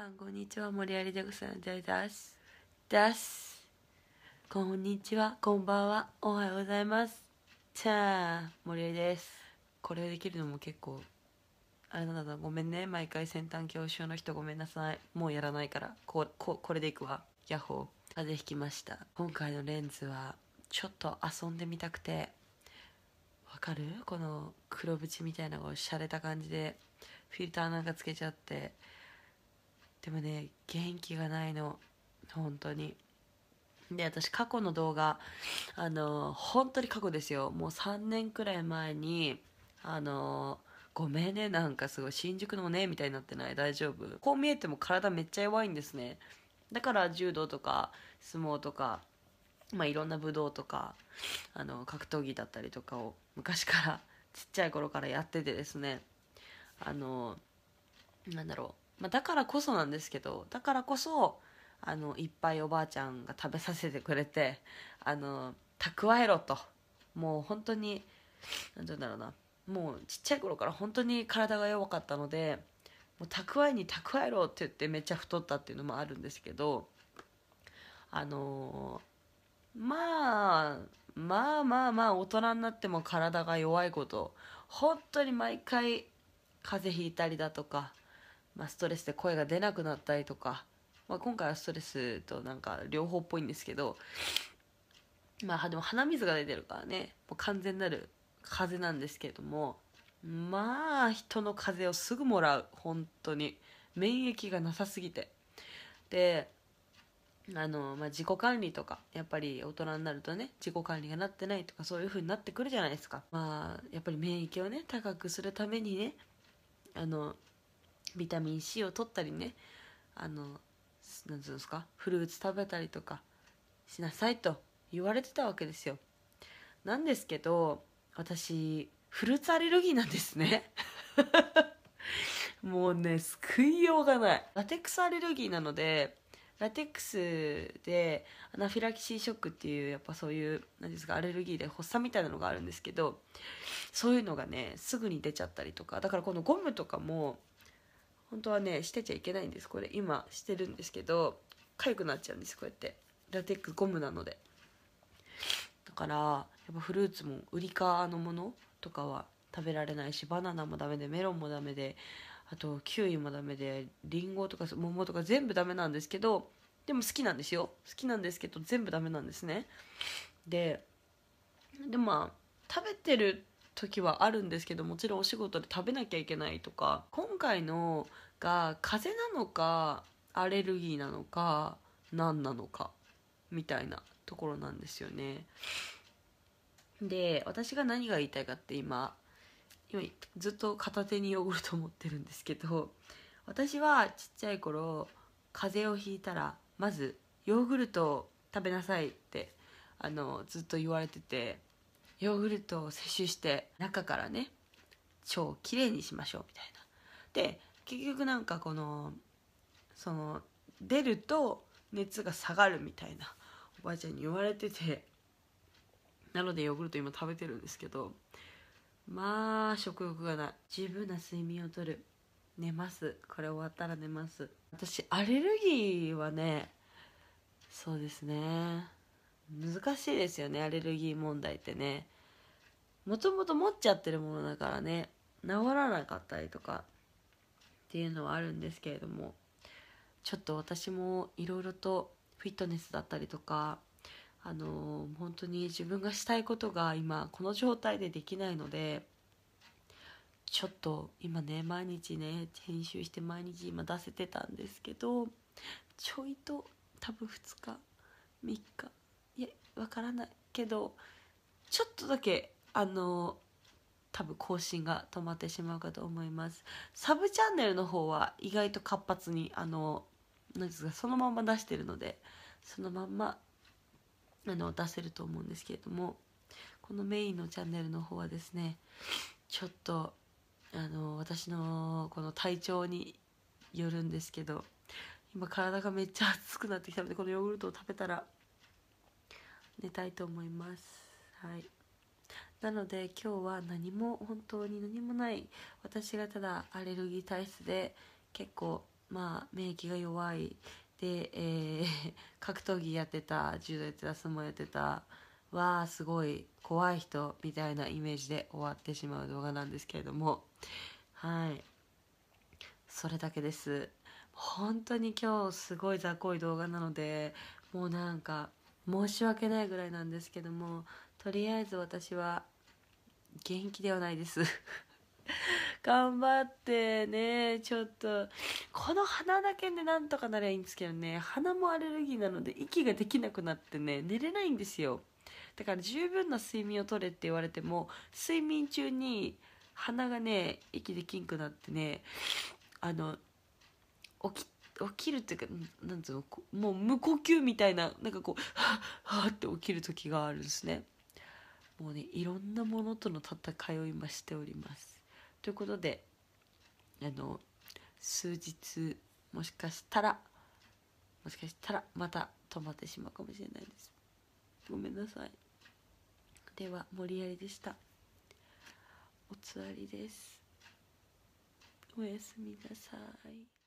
さんこんにちは森有ジャクさんですですこんにちはこんばんはおはようございますじゃあ森有ですこれできるのも結構あれなんだごめんね毎回先端教習の人ごめんなさいもうやらないからこここれでいくわヤッホー風邪ひきました今回のレンズはちょっと遊んでみたくてわかるこの黒縁みたいなおしゃれた感じでフィルターなんかつけちゃってでもね元気がないの本当にで私過去の動画あの本当に過去ですよもう3年くらい前にあのごめんねなんかすごい新宿のねみたいになってない大丈夫こう見えても体めっちゃ弱いんですねだから柔道とか相撲とかまあ、いろんな武道とかあの格闘技だったりとかを昔からちっちゃい頃からやっててですねあのなんだろうまあ、だからこそなんですけどだからこそあのいっぱいおばあちゃんが食べさせてくれてあの蓄えろともう本当に何て言うんだろうなもうちっちゃい頃から本当に体が弱かったのでもう蓄えに蓄えろって言ってめっちゃ太ったっていうのもあるんですけどあのー、まあまあまあまあ大人になっても体が弱いこと本当に毎回風邪ひいたりだとかまあ、ストレスで声が出なくなったりとか、まあ、今回はストレスとなんか両方っぽいんですけど、まあ、でも鼻水が出てるからねもう完全なる風邪なんですけどもまあ人の風邪をすぐもらう本当に免疫がなさすぎてであの、まあ、自己管理とかやっぱり大人になるとね自己管理がなってないとかそういう風になってくるじゃないですかまあやっぱり免疫をね高くするためにねあのビタミン C を取ったりねあの何て言うんですかフルーツ食べたりとかしなさいと言われてたわけですよなんですけど私フルーツアレルギーなんですね もうね救いようがないラテックスアレルギーなのでラテックスでアナフィラキシーショックっていうやっぱそういう何ですかアレルギーで発作みたいなのがあるんですけどそういうのがねすぐに出ちゃったりとかだからこのゴムとかも本当はねしてちゃいけないんですこれ今してるんですけど痒くなっちゃうんですこうやってラテックゴムなのでだからやっぱフルーツもウリ科のものとかは食べられないしバナナもダメでメロンもダメであとキウイもダメでリンゴとか桃とか全部ダメなんですけどでも好きなんですよ好きなんですけど全部ダメなんですねででまあ食べてる時はあるんですけどもちろんお仕事で食べなきゃいけないとか今回のが風邪なのかアレルギーなのか何なのかみたいなところなんですよね。で私が何が言いたいかって今今ずっと片手にヨーグルト持ってるんですけど私はちっちゃい頃風邪をひいたらまずヨーグルトを食べなさいってあのずっと言われててヨーグルトを摂取して中からね腸をきれいにしましょうみたいな。で結局なんかこのその出ると熱が下がるみたいなおばあちゃんに言われててなのでヨーグルト今食べてるんですけどまあ食欲がない十分な睡眠をとる寝ますこれ終わったら寝ます私アレルギーはねそうですね難しいですよねアレルギー問題ってねもともと持っちゃってるものだからね治らなかったりとかっていうのはあるんですけれどもちょっと私もいろいろとフィットネスだったりとかあのー、本当に自分がしたいことが今この状態でできないのでちょっと今ね毎日ね編集して毎日今出せてたんですけどちょいと多分2日3日わからないけどちょっとだけあの多分更新が止まってしまうかと思いますサブチャンネルの方は意外と活発にあの何ですかそのまま出してるのでそのまんまあの出せると思うんですけれどもこのメインのチャンネルの方はですねちょっとあの私のこの体調によるんですけど今体がめっちゃ熱くなってきたのでこのヨーグルトを食べたら寝たいと思いますはいなので今日は何も本当に何もない私がただアレルギー体質で結構まあ免疫が弱いで、えー、格闘技やってた柔道やってた相撲やってたはすごい怖い人みたいなイメージで終わってしまう動画なんですけれどもはいそれだけです本当に今日すごい雑魚い動画なのでもうなんか申し訳ないぐらいなんですけどもとりあえず私は元気ではないです 頑張ってねちょっとこの鼻だけでなんとかなりゃいいんですけどね鼻もアレルギーなので息ができなくなってね寝れないんですよだから十分な睡眠をとれって言われても睡眠中に鼻がね息できんくなってねあの起き起きるっていうかなんつうのもう無呼吸みたいななんかこうはあはって起きる時があるんですねもうねいろんなものとの戦いを今しておりますということであの数日もしかしたらもしかしたらまた止まってしまうかもしれないですごめんなさいでは森有でしたおつわりですおやすみなさい